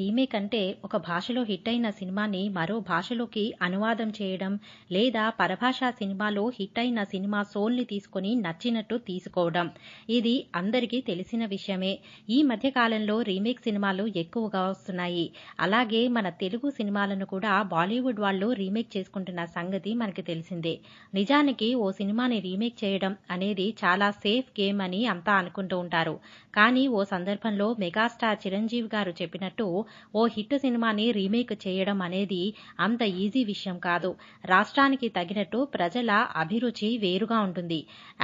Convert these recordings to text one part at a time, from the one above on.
remake అంటే ఒక భాషలో హిట్ అయిన సినిమాని మరో భాషలోకి అనువాదం చేయడం లేదా పరభాషా సినిమాలో హిట్ అయిన సినిమా సోల్ని తీసుకుని నచ్చినట్టు తీసుకోవడం ఇది అందరికీ తెలిసిన విషయమే ఈ మధ్య కాలంలో రీమేక్ సినిమాలు ఎక్కువగా వస్తున్నాయి అలాగే మన తెలుగు సినిమాలను కూడా బాలీవుడ్ వాళ్ళు రీమేక్ చేసుకుంటున్న సంగతి మనకి తెలిసిందే నిజానికి ఓ సినిమాని రీమేక్ చేయడం అనేది చాలా సేఫ్ గేమ్ అని అంతా అనుకుంటూ ఉంటారు కానీ ఓ సందర్భంలో మెగాస్టార్ చిరంజీవి గారు చెప్పినట్టు ఓ హిట్ సినిమాని రీమేక్ చేయడం అనేది అంత ఈజీ విషయం కాదు రాష్ట్రానికి తగినట్టు ప్రజల అభిరుచి వేరుగా ఉంటుంది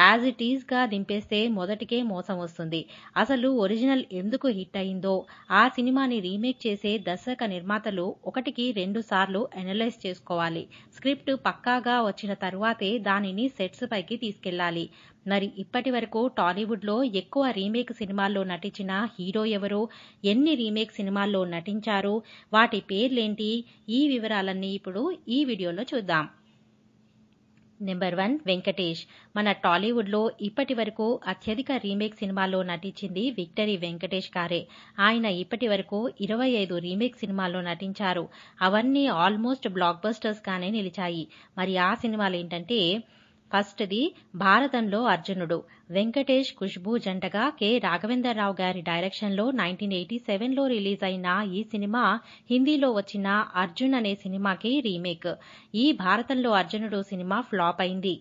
యాజ్ ఇట్ ఈజ్గా దింపేస్తే మొదటికే మోసం వస్తుంది అసలు ఒరిజినల్ ఎందుకు హిట్ అయిందో ఆ సినిమాని రీమేక్ చేసే దర్శక నిర్మాతలు ఒకటికి రెండు సార్లు అనలైజ్ చేసుకోవాలి స్క్రిప్ట్ పక్కాగా వచ్చిన తరువాతే దానిని సెట్స్ పైకి తీసుకెళ్లాలి మరి ఇప్పటి వరకు టాలీవుడ్లో ఎక్కువ రీమేక్ సినిమాల్లో నటించిన హీరో ఎవరో ఎన్ని రీమేక్ సినిమాల్లో నటించారు వాటి పేర్లేంటి ఈ వివరాలన్నీ ఇప్పుడు ఈ వీడియోలో చూద్దాం నెంబర్ వన్ వెంకటేష్ మన టాలీవుడ్లో ఇప్పటి వరకు అత్యధిక రీమేక్ సినిమాల్లో నటించింది విక్టరీ వెంకటేష్ గారే ఆయన ఇప్పటి వరకు ఇరవై ఐదు రీమేక్ సినిమాల్లో నటించారు అవన్నీ ఆల్మోస్ట్ బ్లాక్ బస్టర్స్గానే నిలిచాయి మరి ఆ సినిమాలు ఏంటంటే ఫస్ట్ది భారతంలో అర్జునుడు వెంకటేష్ ఖుష్బూ జంటగా కె రాఘవేంద్రరావు గారి డైరెక్షన్లో నైన్టీన్ ఎయిటీ సెవెన్లో రిలీజ్ అయిన ఈ సినిమా హిందీలో వచ్చిన అర్జున్ అనే సినిమాకి రీమేక్ ఈ భారతంలో అర్జునుడు సినిమా ఫ్లాప్ అయింది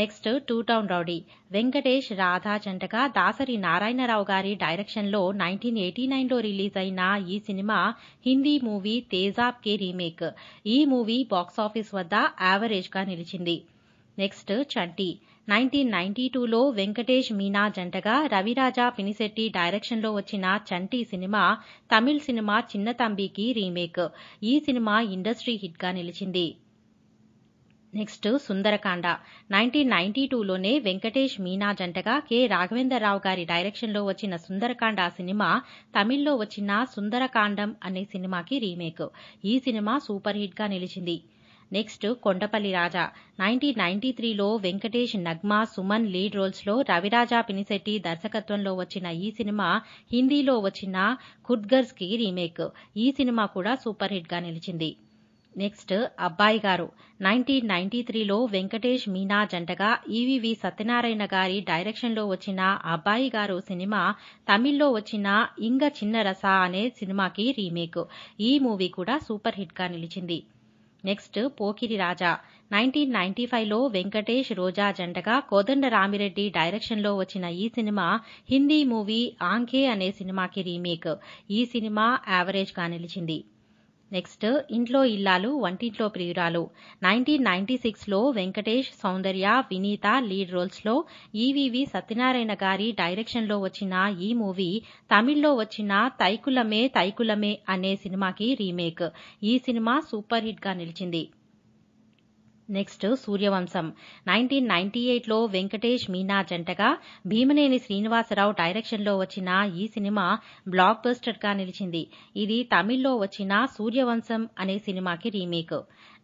next two town rowdy Venkatesh Radha జంటగా దాసరి నారాయణరావు గారి డైరెక్షన్లో నైన్టీన్ ఎయిటీ నైన్లో రిలీజ్ అయిన ఈ సినిమా హిందీ మూవీ తేజాబ్ కే రీమేక్ ఈ మూవీ బాక్సాఫీస్ వద్ద యావరేజ్గా నిలిచింది నెక్స్ట్ చడ్డి నైన్టీన్ నైన్టీ టూలో వెంకటేష్ మీనా జంటగా రవిరాజా పినిశెట్టి డైరెక్షన్లో వచ్చిన చంటి సినిమా తమిళ్ సినిమా చిన్న తంబికి రీమేక్ ఈ సినిమా ఇండస్ట్రీ హిట్గా నిలిచింది నెక్స్ట్ సుందరకాండ నైన్టీన్ నైన్టీ టూలోనే వెంకటేష్ మీనా జంటగా కె రాఘవేంద్రరావు గారి డైరెక్షన్లో వచ్చిన సుందరకాండ సినిమా తమిళ్లో వచ్చిన సుందరకాండం అనే సినిమాకి రీమేక్ ఈ సినిమా సూపర్ హిట్గా నిలిచింది next Kondapalli Raja nineteen ninety త్రీలో వెంకటేష్ నగ్మా సుమన్ లీడ్ రోల్స్లో రవిరాజా పినిశెట్టి దర్శకత్వంలో వచ్చిన ఈ సినిమా హిందీలో వచ్చిన కి రీమేక్ ఈ సినిమా కూడా సూపర్ హిట్గా నిలిచింది నెక్స్ట్ అబ్బాయి గారు నైన్టీన్ నైన్టీ త్రీలో వెంకటేష్ మీనా జంటగా ఈవీవి సత్యనారాయణ గారి డైరెక్షన్లో వచ్చిన అబ్బాయి గారు సినిమా తమిళ్లో వచ్చిన ఇంగ చిన్న రస అనే సినిమాకి రీమేక్ ఈ మూవీ కూడా సూపర్ హిట్గా నిలిచింది next Pokiri Raja nineteen ninety ఫైవ్లో వెంకటేష్ రోజా జంటగా కోదండ రామిరెడ్డి డైరెక్షన్లో వచ్చిన ఈ సినిమా హిందీ మూవీ ఆంఖే అనే సినిమాకి రీమేక్ ఈ సినిమా యావరేజ్గా నిలిచింది నెక్స్ట్ ఇంట్లో ఇల్లాలు వంటింట్లో ప్రియురాలు నైన్టీన్ నైన్టీ సిక్స్లో వెంకటేష్ సౌందర్య వినీత లీడ్ రోల్స్లో ఈవీవి సత్యనారాయణ గారి డైరెక్షన్లో వచ్చిన ఈ మూవీ తమిళ్లో వచ్చిన తైకులమే తైకులమే అనే సినిమాకి రీమేక్ ఈ సినిమా సూపర్ హిట్గా నిలిచింది నెక్స్ట్ సూర్యవంశం నైన్టీన్ నైన్టీ ఎయిట్లో వెంకటేష్ మీనా జంటగా భీమనేని శ్రీనివాసరావు డైరెక్షన్లో వచ్చిన ఈ సినిమా బ్లాక్ బస్టర్గా నిలిచింది ఇది తమిళ్లో వచ్చిన సూర్యవంశం అనే సినిమాకి remake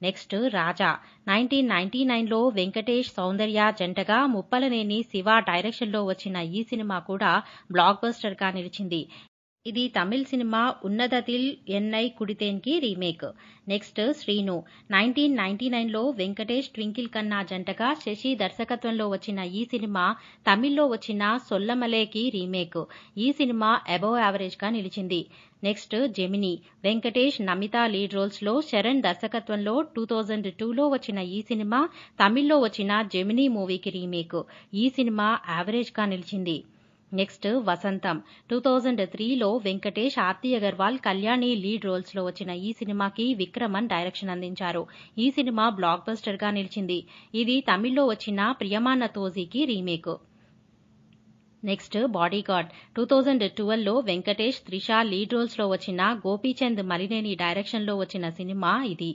next Raja nineteen ninety నైన్లో వెంకటేష్ సౌందర్య జంటగా ముప్పలనేని శివ డైరెక్షన్లో వచ్చిన ఈ సినిమా కూడా బ్లాక్ బస్టర్గా నిలిచింది ఇది తమిళ్ సినిమా ఉన్నదతిల్ ఎన్నై కుడితేన్కి remake next Srinu nineteen ninety నైన్లో వెంకటేష్ ట్వింకిల్ కన్నా జంటగా శశి దర్శకత్వంలో వచ్చిన ఈ సినిమా తమిళ్లో వచ్చిన సొల్లమలేకి రీమేక్ ఈ సినిమా అబోవ్ యావరేజ్గా నిలిచింది నెక్స్ట్ జెమిని వెంకటేష్ నమిత లీడ్ రోల్స్లో శరణ్ దర్శకత్వంలో టూ థౌజండ్ టూలో వచ్చిన ఈ సినిమా తమిళ్లో వచ్చిన జెమిని మూవీకి రీమేక్ ఈ సినిమా యావరేజ్గా నిలిచింది నెక్స్ట్ వసంతం టూ థౌజండ్ త్రీలో వెంకటేష్ ఆర్తి అగర్వాల్ కళ్యాణి లీడ్ రోల్స్లో వచ్చిన ఈ సినిమాకి విక్రమన్ డైరెక్షన్ అందించారు ఈ సినిమా బ్లాక్ గా నిలిచింది ఇది తమిళ్లో వచ్చిన ప్రియమాన తోజీకి remake next bodyguard two thousand లో వెంకటేష్ త్రిష లీడ్ రోల్స్లో వచ్చిన గోపీచంద్ మలినేని డైరెక్షన్లో వచ్చిన సినిమా ఇది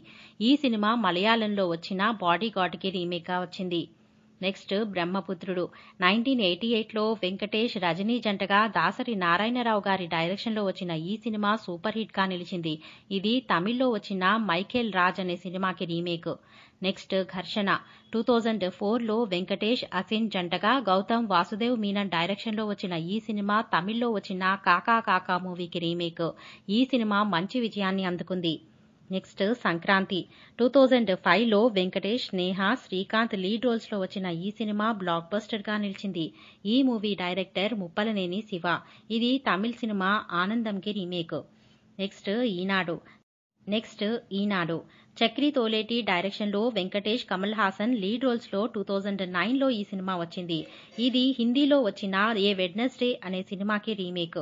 ఈ సినిమా మలయాళంలో వచ్చిన బాడీగార్డ్కి రీమేక్గా వచ్చింది నెక్స్ట్ బ్రహ్మపుత్రుడు నైన్టీన్ ఎయిటీ ఎయిట్లో వెంకటేష్ రజనీ జంటగా దాసరి నారాయణరావు గారి డైరెక్షన్లో వచ్చిన ఈ సినిమా సూపర్ హిట్గా నిలిచింది ఇది తమిళ్లో వచ్చిన మైఖేల్ రాజ్ అనే సినిమాకి remake next Gharshana two thousand ఫోర్లో వెంకటేష్ అసిన్ జంటగా గౌతమ్ వాసుదేవ్ మీనన్ డైరెక్షన్లో వచ్చిన ఈ సినిమా తమిళ్లో వచ్చిన కాకా కాకా మూవీకి రీమేక్ ఈ సినిమా మంచి విజయాన్ని అందుకుంది నెక్స్ట్ సంక్రాంతి టూ థౌజండ్ ఫైవ్లో వెంకటేష్ నేహ శ్రీకాంత్ లీడ్ రోల్స్లో వచ్చిన ఈ సినిమా బ్లాక్ బస్టర్గా నిలిచింది ఈ మూవీ డైరెక్టర్ ముప్పలనేని శివ ఇది తమిళ్ సినిమా ఆనందంకి remake next Eenadu next Eenadu Chakri Toleti డైరెక్షన్లో వెంకటేష్ కమల్ హాసన్ లీడ్ రోల్స్లో టూ థౌజండ్ నైన్లో ఈ సినిమా వచ్చింది ఇది హిందీలో వచ్చిన ఏ వెడ్నెస్డే అనే సినిమాకి remake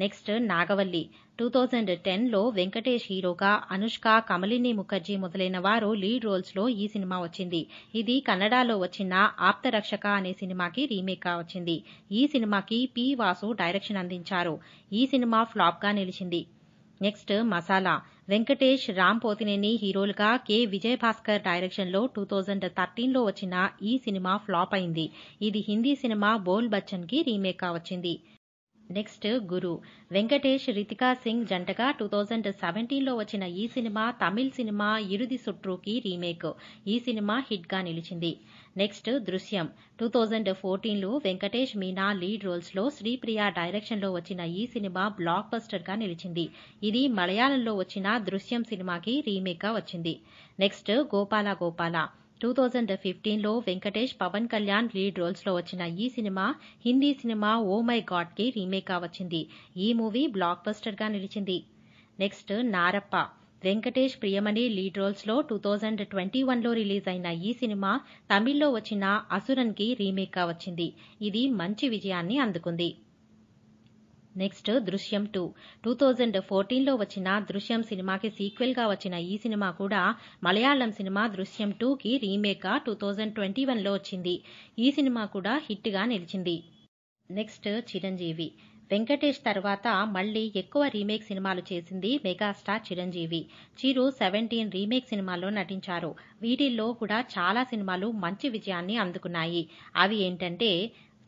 next Nagavalli two thousand టెన్లో వెంకటేష్ హీరోగా అనుష్క కమలిని ముఖర్జీ మొదలైన వారు లీడ్ రోల్స్లో ఈ సినిమా వచ్చింది ఇది కన్నడలో వచ్చిన ఆప్తరక్షక అనే సినిమాకి రీమేక్గా వచ్చింది ఈ సినిమాకి పి వాసు డైరెక్షన్ అందించారు ఈ సినిమా ఫ్లాప్గా నిలిచింది నెక్స్ట్ మసాలా వెంకటేష్ రామ్ పోతినేని హీరోలుగా కె విజయ్ భాస్కర్ డైరెక్షన్లో టూ థౌజండ్ థర్టీన్లో వచ్చిన ఈ సినిమా ఫ్లాప్ అయింది ఇది హిందీ సినిమా బోల్ బచ్చన్కి రీమేక్గా వచ్చింది నెక్స్ట్ గురు వెంకటేష్ రితికా సింగ్ జంటగా టూ థౌజండ్ సెవెంటీన్లో వచ్చిన ఈ సినిమా తమిళ్ సినిమా ఇరుది సుట్రూకి రీమేక్ ఈ సినిమా హిట్గా నిలిచింది నెక్స్ట్ దృశ్యం టూ థౌజండ్ ఫోర్టీన్లో వెంకటేష్ మీనా లీడ్ రోల్స్లో శ్రీప్రియ డైరెక్షన్లో వచ్చిన ఈ సినిమా బ్లాక్ బస్టర్గా నిలిచింది ఇది మలయాళంలో వచ్చిన దృశ్యం సినిమాకి రీమేక్గా వచ్చింది next Gopala Gopala two thousand ఫిఫ్టీన్లో వెంకటేష్ పవన్ కళ్యాణ్ లీడ్ రోల్స్లో వచ్చిన ఈ cinema Hindi cinema oh my గాడ్కి రీమేక్గా వచ్చింది ఈ మూవీ బ్లాక్ బస్టర్గా నిలిచింది నెక్స్ట్ నారప్ప వెంకటేష్ ప్రియమణి లీడ్ రోల్స్లో టూ థౌజండ్ ట్వంటీ వన్లో రిలీజ్ అయిన ఈ సినిమా తమిళ్లో వచ్చిన అసురన్కి రీమేక్గా వచ్చింది ఇది మంచి విజయాన్ని అందుకుంది next Drishyam two two thousand ఫోర్టీన్లో వచ్చిన దృశ్యం సినిమాకి సీక్వెల్ గా వచ్చిన ఈ సినిమా కూడా మలయాళం సినిమా దృశ్యం టూకి రీమేక్గా టూ థౌజండ్ ట్వంటీ వన్లో వచ్చింది ఈ సినిమా కూడా హిట్గా నిలిచింది నెక్స్ట్ చిరంజీవి వెంకటేష్ తర్వాత మళ్ళీ ఎక్కువ రీమేక్ సినిమాలు చేసింది megastar Chiranjeevi Chiru seventeen remake సినిమాల్లో నటించారు వీటిల్లో కూడా చాలా సినిమాలు మంచి విజయాన్ని అందుకున్నాయి అవి ఏంటంటే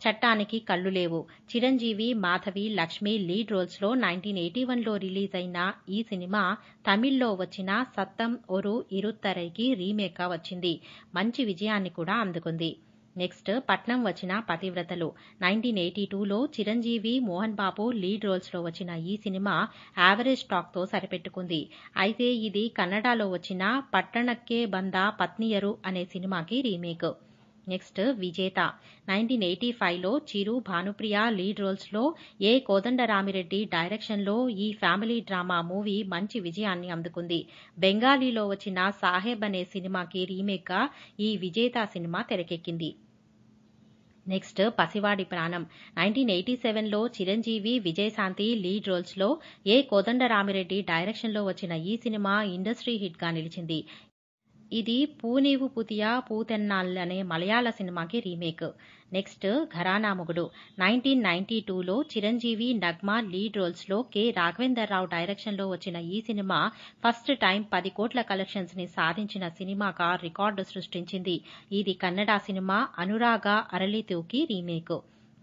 చట్టానికి కళ్ళు లేవు చిరంజీవి మాధవి లక్ష్మి లీడ్ రోల్స్లో నైన్టీన్ ఎయిటీ వన్లో రిలీజ్ అయిన ఈ సినిమా తమిళ్లో వచ్చిన సత్తం ఒరు ఇరుత్తరైకి రీమేక్గా వచ్చింది మంచి విజయాన్ని కూడా అందుకుంది నెక్స్ట్ పట్నం వచ్చిన పతివ్రతలు నైన్టీన్ ఎయిటీ టూలో చిరంజీవి మోహన్ బాబు లీడ్ రోల్స్లో వచ్చిన ఈ సినిమా యావరేజ్ టాక్తో సరిపెట్టుకుంది అయితే ఇది కన్నడలో వచ్చిన పట్టణక్కే బందా పత్నియరు అనే సినిమాకి remake next Vijetha nineteen eighty ఫైవ్లో చిరు భానుప్రియ లీడ్ రోల్స్లో ఏ కోదండరామిరెడ్డి డైరెక్షన్లో ఈ ఫ్యామిలీ డ్రామా మూవీ మంచి విజయాన్ని అందుకుంది బెంగాలీలో వచ్చిన సాహెబ్ అనే సినిమాకి రీమేక్గా ఈ విజేత సినిమా తెరకెక్కింది నెక్స్ట్ పసివాడి ప్రాణం నైన్టీన్ ఎయిటీ సెవెన్లో చిరంజీవి విజయశాంతి లీడ్ రోల్స్లో ఏ కోదండరామిరెడ్డి డైరెక్షన్లో వచ్చిన ఈ సినిమా ఇండస్ట్రీ హిట్గా నిలిచింది ఇది పూనీవు పుతియా పూతెన్నాల్ అనే మలయాళ సినిమాకి రీమేక్ నెక్స్ట్ ఘరానా మొగుడు నైన్టీన్ నైన్టీ టూలో చిరంజీవి నగ్మా లీడ్ రోల్స్లో కె రాఘవేందర్ రావు డైరెక్షన్లో వచ్చిన ఈ సినిమా ఫస్ట్ టైం పది కోట్ల కలెక్షన్స్ ని సాధించిన సినిమాగా రికార్డు సృష్టించింది ఇది కన్నడ సినిమా అనురాగ అరళితూకి remake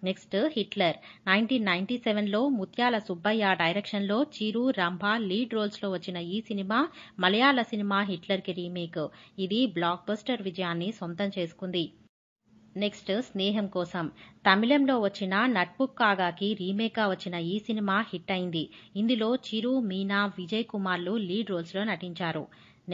next Hitler nineteen ninety సెవెన్లో ముత్యాల సుబ్బయ్య డైరెక్షన్లో చీరు రంభ లీడ్ రోల్స్లో వచ్చిన ఈ సినిమా మలయాళ సినిమా హిట్లర్కి రీమేక్ ఇది బ్లాక్ బస్టర్ విజయాన్ని సొంతం చేసుకుంది నెక్స్ట్ స్నేహం కోసం తమిళంలో వచ్చిన నట్బుక్ కాగాకి రీమేక్గా వచ్చిన ఈ సినిమా హిట్ అయింది ఇందులో చిరు మీనా విజయ్ కుమార్లు లీడ్ రోల్స్లో నటించారు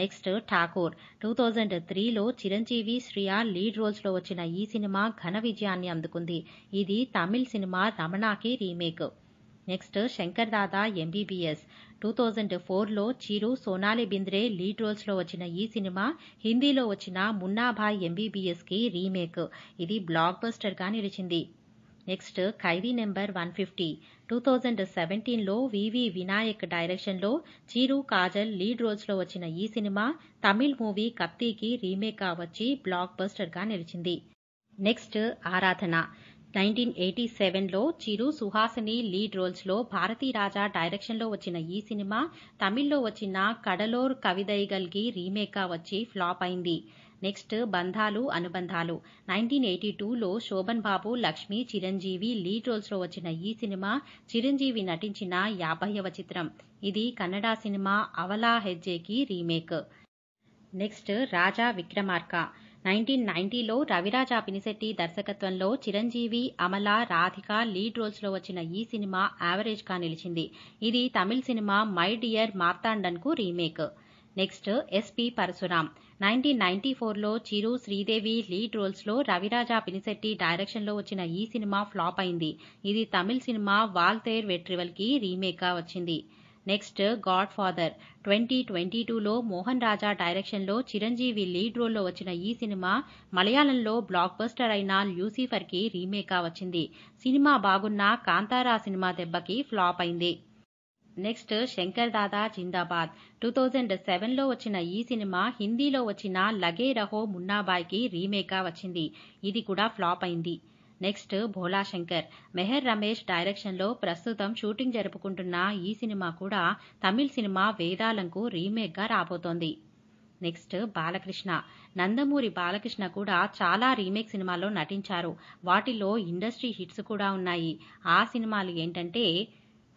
నెక్స్ట్ ఠాకూర్ టూ థౌజండ్ త్రీలో చిరంజీవి శ్రియ లీడ్ రోల్స్లో వచ్చిన ఈ సినిమా ఘన విజయాన్ని అందుకుంది ఇది తమిళ్ సినిమా రమణాకి remake next Shankar Dada MBBS two thousand ఫోర్లో చిరు సోనాలి బింద్రే లీడ్ రోల్స్లో వచ్చిన ఈ సినిమా హిందీలో వచ్చిన మున్నాభాయ్ ఎంబీబీఎస్కి రీమేక్ ఇది బ్లాక్ బస్టర్గా నిలిచింది next Khaidi number one fifty two thousand సెవెంటీన్లో వివి వినాయక్ డైరెక్షన్లో చీరు కాజల్ లీడ్ రోల్స్లో వచ్చిన ఈ సినిమా తమిళ్ మూవీ కత్తికి రీమేక్ వచ్చి బ్లాక్ బస్టర్గా నిలిచింది నెక్స్ట్ ఆరాధన నైన్టీన్ ఎయిటీ సెవెన్లో చిరు సుహాసిని లీడ్ రోల్స్లో భారతీ రాజా డైరెక్షన్లో వచ్చిన ఈ సినిమా తమిళ్లో వచ్చిన కడలోర్ కవిదైగల్గి రీమేక్గా వచ్చి ఫ్లాప్ అయింది నెక్స్ట్ బంధాలు అనుబంధాలు నైన్టీన్ ఎయిటీ టూలో శోభన్ బాబు లక్ష్మి చిరంజీవి లీడ్ రోల్స్లో వచ్చిన ఈ సినిమా చిరంజీవి నటించిన యాభైవ చిత్రం ఇది కన్నడ సినిమా అవలా హెజ్జేకి remake next Raja Vikramarka nineteen నైన్టీలో రవిరాజా పినిశెట్టి దర్శకత్వంలో చిరంజీవి అమల రాధిక లీడ్ రోల్స్లో వచ్చిన ఈ సినిమా యావరేజ్గా నిలిచింది ఇది తమిళ సినిమా మై డియర్ మార్తాండన్కు remake next SP Parasuram nineteen ninety ఫోర్లో చిరు శ్రీదేవి లీడ్ రోల్స్లో రవిరాజ పినిశెట్టి డైరెక్షన్లో వచ్చిన ఈ సినిమా ఫ్లాప్ అయింది ఇది తమిళ్ సినిమా వాల్తేర్ వెట్రివల్కి రీమేక్గా వచ్చింది next god father twenty twenty టూలో మోహన్ రాజా డైరెక్షన్లో చిరంజీవి లీడ్ రోల్లో వచ్చిన ఈ సినిమా మలయాళంలో బ్లాక్ బస్టర్ అయిన లూసిఫర్కి రీమేక్గా వచ్చింది సినిమా బాగున్నా కాంతారా సినిమా దెబ్బకి ఫ్లాప్ అయింది next Shankar Dada Zindabad two thousand సెవెన్లో వచ్చిన ఈ సినిమా హిందీలో వచ్చిన లగే రహో మున్నాబాయ్కి రీమేక్గా వచ్చింది ఇది కూడా ఫ్లాప్ అయింది నెక్స్ట్ భోలా శంకర్ మెహర్ రమేష్ డైరెక్షన్లో ప్రస్తుతం షూటింగ్ జరుపుకుంటున్న ఈ సినిమా కూడా తమిళ్ సినిమా వేదాలంకు రీమేక్గా రాబోతోంది నెక్స్ట్ బాలకృష్ణ నందమూరి బాలకృష్ణ కూడా చాలా రీమేక్ సినిమాల్లో నటించారు వాటిలో ఇండస్ట్రీ హిట్స్ కూడా ఉన్నాయి ఆ సినిమాలు ఏంటంటే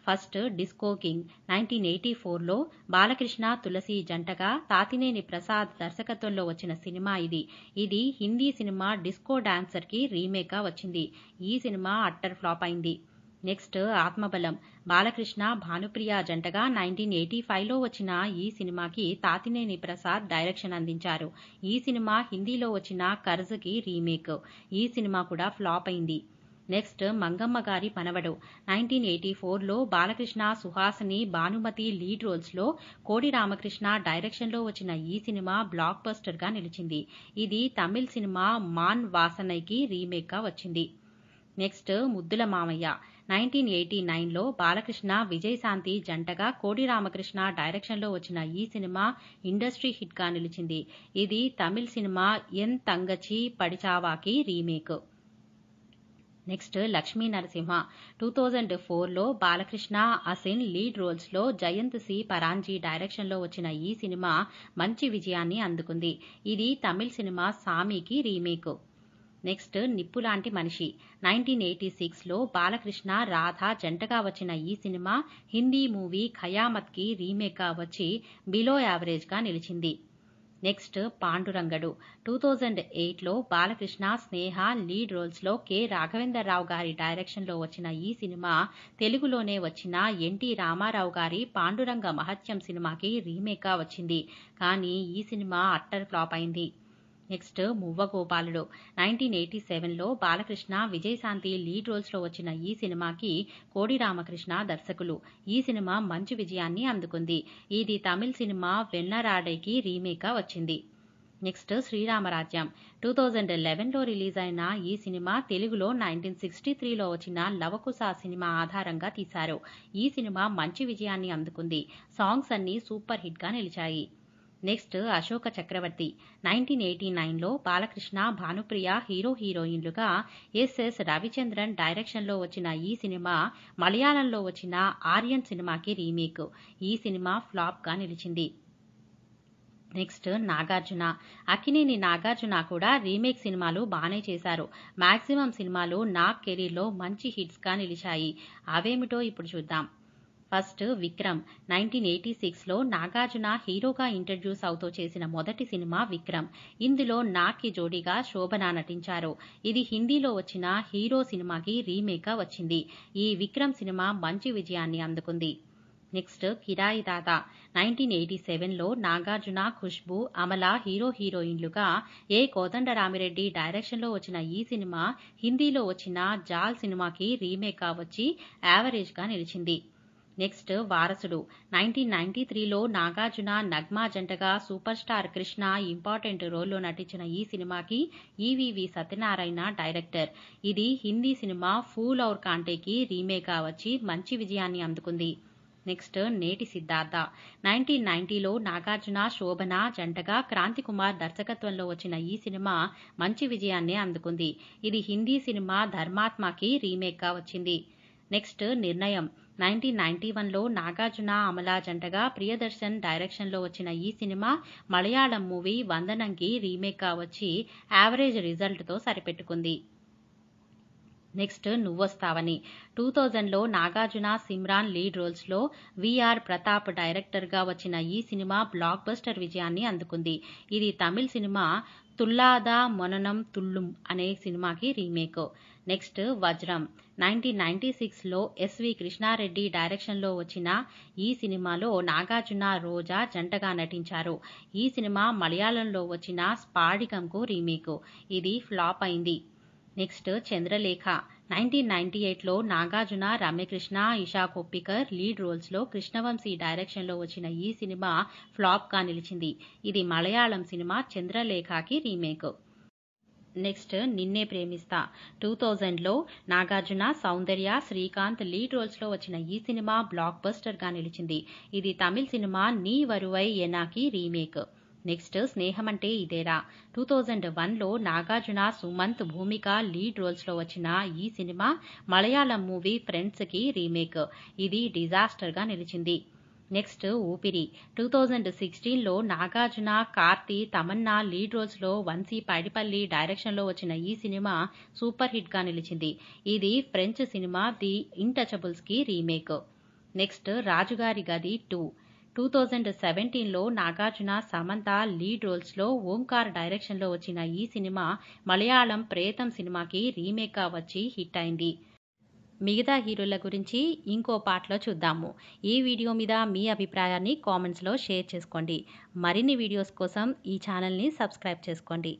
first disco king nineteen eighty ఫోర్లో బాలకృష్ణ తులసి జంటగా తాతినేని ప్రసాద్ దర్శకత్వంలో వచ్చిన సినిమా ఇది ఇది హిందీ సినిమా డిస్కో డాన్సర్కి రీమేక్గా వచ్చింది ఈ సినిమా అట్టర్ ఫ్లాప్ అయింది నెక్స్ట్ ఆత్మబలం బాలకృష్ణ భానుప్రియ జంటగా నైన్టీన్ ఎయిటీ ఫైవ్లో వచ్చిన ఈ సినిమాకి తాతినేని ప్రసాద్ డైరెక్షన్ అందించారు ఈ సినిమా హిందీలో వచ్చిన కర్జ్కి రీమేక్ ఈ సినిమా కూడా ఫ్లాప్ అయింది next Mangamma Gari Manavadu nineteen eighty ఫోర్లో బాలకృష్ణ సుహాసిని భానుమతి లీడ్ రోల్స్లో కోడి రామకృష్ణ డైరెక్షన్లో వచ్చిన ఈ సినిమా బ్లాక్ బస్టర్గా నిలిచింది ఇది తమిళ్ సినిమా మాన్ వాసనైకి రీమేక్గా వచ్చింది నెక్స్ట్ ముద్దుల మామయ్య నైన్టీన్ ఎయిటీ నైన్లో బాలకృష్ణ విజయశాంతి జంటగా కోడి రామకృష్ణ డైరెక్షన్లో వచ్చిన ఈ సినిమా ఇండస్ట్రీ హిట్గా నిలిచింది ఇది తమిళ్ సినిమా ఎన్ తంగచి పడిచావాకి remake next Lakshmi Narasimha two thousand ఫోర్లో బాలకృష్ణ అసిన్ లీడ్ రోల్స్లో జయంత్ సి పరాంజీ డైరెక్షన్లో వచ్చిన ఈ సినిమా మంచి విజయాన్ని అందుకుంది ఇది తమిళ్ సినిమా సామీకి రీమేక్ నెక్స్ట్ నిప్పు లాంటి మనిషి నైన్టీన్ ఎయిటీ సిక్స్లో బాలకృష్ణ రాధ జంటగా వచ్చిన ఈ సినిమా హిందీ మూవీ ఖయామత్కి రీమేక్గా వచ్చి బిలో యావరేజ్గా నిలిచింది నెక్స్ట్ పాండురంగడు టూ థౌజండ్ ఎయిట్లో బాలకృష్ణ స్నేహ లీడ్ రోల్స్లో కె రాఘవేందర్ రావు గారి డైరెక్షన్లో వచ్చిన ఈ సినిమా తెలుగులోనే వచ్చిన ఎన్టీ రామారావు గారి పాండురంగ మహత్యం సినిమాకి రీమేక్గా వచ్చింది కానీ ఈ సినిమా అట్టర్ ఫ్లాప్ అయింది next Muvva Gopaludu nineteen eighty సెవెన్లో బాలకృష్ణ విజయశాంతి లీడ్ రోల్స్లో వచ్చిన ఈ సినిమాకి కోడి రామకృష్ణ దర్శకులు ఈ సినిమా మంచి విజయాన్ని అందుకుంది ఇది తమిళ సినిమా వెన్నరాడైకి రీమేక్గా వచ్చింది నెక్స్ట్ శ్రీరామరాజ్యం టూ థౌజండ్ లెవెన్లో రిలీజ్ అయిన ఈ సినిమా తెలుగులో నైన్టీన్ సిక్స్టీ త్రీలో వచ్చిన లవకుశ సినిమా ఆధారంగా తీశారు ఈ సినిమా మంచి విజయాన్ని అందుకుంది సాంగ్స్ అన్ని సూపర్ హిట్గా నిలిచాయి next Ashoka Chakravarthy nineteen eighty నైన్లో బాలకృష్ణ భానుప్రియ హీరో హీరోయిన్లుగా ఎస్ఎస్ రవిచంద్రన్ డైరెక్షన్లో వచ్చిన ఈ సినిమా మలయాళంలో వచ్చిన ఆర్యన్ సినిమాకి రీమేక్ ఈ సినిమా ఫ్లాప్గా నిలిచింది నెక్స్ట్ నాగార్జున అక్కినేని నాగార్జున కూడా రీమేక్ సినిమాలు బాగానే చేశారు మాక్సిమం సినిమాలు నా కెరీర్లో మంచి హిట్స్గా నిలిచాయి అవేమిటో ఇప్పుడు చూద్దాం ఫస్ట్ విక్రమ్ నైన్టీన్ ఎయిటీ సిక్స్లో నాగార్జున హీరోగా ఇంట్రడ్యూస్ అవుతూ చేసిన మొదటి సినిమా విక్రమ్ ఇందులో నాకి జోడీగా శోభన నటించారు ఇది హిందీలో వచ్చిన హీరో సినిమాకి రీమేక్ వచ్చింది ఈ విక్రమ్ సినిమా మంచి విజయాన్ని అందుకుంది నెక్స్ట్ కిరాయి దాదా నైన్టీన్ ఎయిటీ సెవెన్లో నాగార్జున ఖుష్బు అమల హీరో హీరోయిన్లుగా ఏ కోదండరామిరెడ్డి డైరెక్షన్లో వచ్చిన ఈ సినిమా హిందీలో వచ్చిన జాల్ సినిమాకి రీమేక్ వచ్చి యావరేజ్గా నిలిచింది నెక్స్ట్ వారసుడు నైన్టీన్ నైన్టీ త్రీలో నాగార్జున నగ్మా జంటగా సూపర్ స్టార్ కృష్ణ ఇంపార్టెంట్ రోల్లో నటించిన ఈ సినిమాకి ఈవీవీ సత్యనారాయణ డైరెక్టర్ ఇది హిందీ సినిమా ఫూల్ ఔర్ కాంటేకి రీమేక్గా వచ్చి మంచి విజయాన్ని అందుకుంది నెక్స్ట్ నేటి సిద్ధార్థ నైన్టీన్ నైన్టీలో నాగార్జున శోభన జంటగా క్రాంతికుమార్ దర్శకత్వంలో వచ్చిన ఈ సినిమా మంచి విజయాన్నే అందుకుంది ఇది హిందీ సినిమా ధర్మాత్మకి రీమేక్గా వచ్చింది నెక్స్ట్ నిర్ణయం నైన్టీన్ నైన్టీ వన్లో నాగార్జున అమలా జంటగా ప్రియదర్శన్ డైరెక్షన్లో వచ్చిన ఈ సినిమా మలయాళం మూవీ వందనంకి గా వచ్చి యావరేజ్ రిజల్ట్తో సరిపెట్టుకుంది నెక్స్ట్ నువ్వొస్తావని టూ థౌజండ్లో నాగార్జున సిమ్రాన్ లీడ్ రోల్స్లో విఆర్ ప్రతాప్ డైరెక్టర్గా వచ్చిన ఈ సినిమా బ్లాక్ బస్టర్ విజయాన్ని అందుకుంది ఇది తమిళ సినిమా తుల్లాదా మొననం తుల్లుం అనే సినిమాకి remake next Vajram nineteen ninety సిక్స్లో ఎస్వి కృష్ణారెడ్డి డైరెక్షన్లో వచ్చిన ఈ సినిమాలో నాగార్జున రోజా జంటగా నటించారు ఈ సినిమా మలయాళంలో వచ్చిన స్పాడికంకు రీమేక్ ఇది ఫ్లాప్ అయింది నెక్స్ట్ చంద్రలేఖ నైన్టీన్ నైన్టీ ఎయిట్లో నాగార్జున రమ్యకృష్ణ ఇషా కొప్పికర్ లీడ్ రోల్స్లో కృష్ణవంశీ డైరెక్షన్లో వచ్చిన ఈ సినిమా ఫ్లాప్గా నిలిచింది ఇది మలయాళం సినిమా చంద్రలేఖకి remake next Ninne Premista two థౌజండ్లో నాగార్జున సౌందర్య శ్రీకాంత్ లీడ్ రోల్స్లో వచ్చిన ఈ సినిమా బ్లాక్ బస్టర్గా నిలిచింది ఇది తమిళ సినిమా నీ వరువై ఎనాకి రీమేక్ నెక్స్ట్ స్నేహం అంటే ఇదేరా టూ థౌజండ్ వన్లో నాగార్జున సుమంత్ భూమిక లీడ్ రోల్స్లో వచ్చిన ఈ సినిమా మలయాళం మూవీ ఫ్రెండ్స్కి రీమేక్ ఇది డిజాస్టర్గా నిలిచింది నెక్స్ట్ ఊపిరి టూ థౌజండ్ సిక్స్టీన్లో నాగార్జున కార్తి తమన్నా లీడ్ రోల్స్లో వంశీ పైడిపల్లి డైరెక్షన్లో వచ్చిన ఈ సినిమా సూపర్ హిట్గా నిలిచింది ఇది ఫ్రెంచ్ సినిమా ది ఇంటచబుల్స్కి remake next Rajugari Gadhi two two thousand సెవెంటీన్లో నాగార్జున సమంత లీడ్ రోల్స్లో ఓంకార్ డైరెక్షన్లో వచ్చిన ఈ సినిమా మలయాళం ప్రేతం సినిమాకి రీమేక్ వచ్చి హిట్ అయింది మిగతా హీరోల గురించి ఇంకో పాటలో చూద్దాము ఈ వీడియో మీద మీ అభిప్రాయాన్ని కామెంట్స్లో షేర్ చేసుకోండి మరిన్ని వీడియోస్ కోసం ఈ ఛానల్ని సబ్స్క్రైబ్ చేసుకోండి